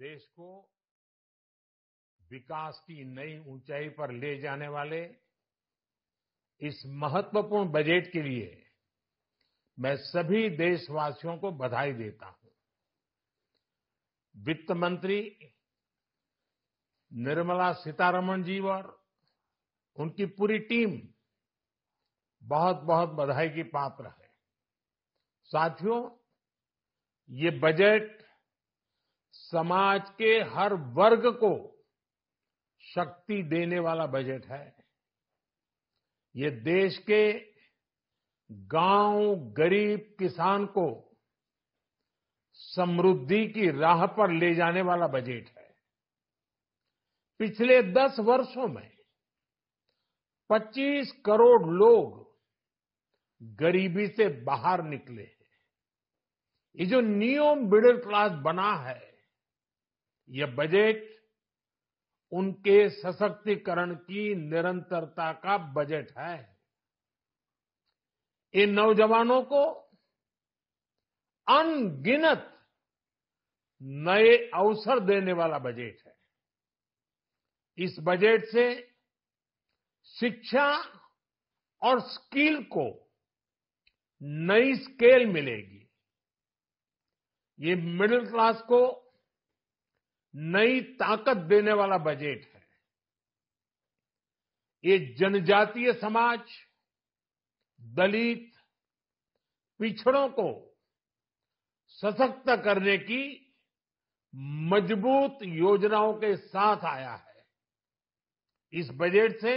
देश को विकास की नई ऊंचाई पर ले जाने वाले इस महत्वपूर्ण बजट के लिए मैं सभी देशवासियों को बधाई देता हूं वित्त मंत्री निर्मला सीतारमण जी और उनकी पूरी टीम बहुत बहुत बधाई की पात्र है साथियों ये बजट समाज के हर वर्ग को शक्ति देने वाला बजट है ये देश के गांव गरीब किसान को समृद्धि की राह पर ले जाने वाला बजट है पिछले दस वर्षों में 25 करोड़ लोग गरीबी से बाहर निकले हैं ये जो नियम मिडिल क्लास बना है ये बजट उनके सशक्तिकरण की निरंतरता का बजट है इन नौजवानों को अनगिनत नए अवसर देने वाला बजट है इस बजट से शिक्षा और स्किल को नई स्केल मिलेगी ये मिडिल क्लास को नई ताकत देने वाला बजट है ये जनजातीय समाज दलित पिछड़ों को सशक्त करने की मजबूत योजनाओं के साथ आया है इस बजट से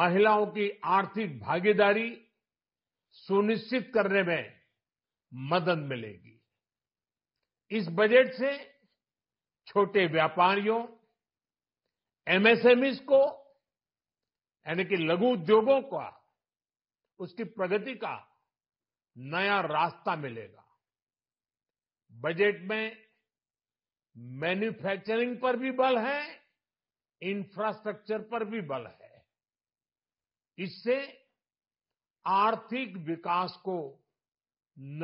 महिलाओं की आर्थिक भागीदारी सुनिश्चित करने में मदद मिलेगी इस बजट से छोटे व्यापारियों एमएसएमईज को यानी कि लघु उद्योगों का उसकी प्रगति का नया रास्ता मिलेगा बजट में मैन्युफैक्चरिंग पर भी बल है इंफ्रास्ट्रक्चर पर भी बल है इससे आर्थिक विकास को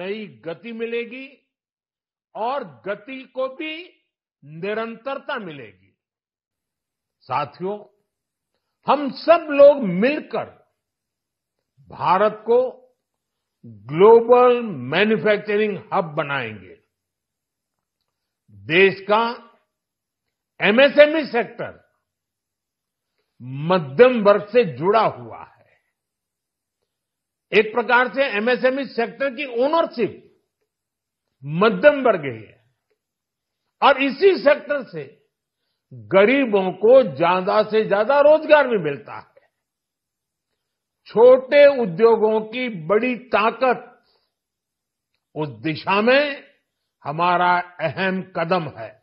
नई गति मिलेगी और गति को भी निरंतरता मिलेगी साथियों हम सब लोग मिलकर भारत को ग्लोबल मैन्युफैक्चरिंग हब बनाएंगे देश का एमएसएमई सेक्टर मध्यम वर्ग से जुड़ा हुआ है एक प्रकार से एमएसएमई सेक्टर की ओनरशिप मध्यम वर्ग ही है और इसी सेक्टर से गरीबों को ज्यादा से ज्यादा रोजगार भी मिलता है छोटे उद्योगों की बड़ी ताकत उस दिशा में हमारा अहम कदम है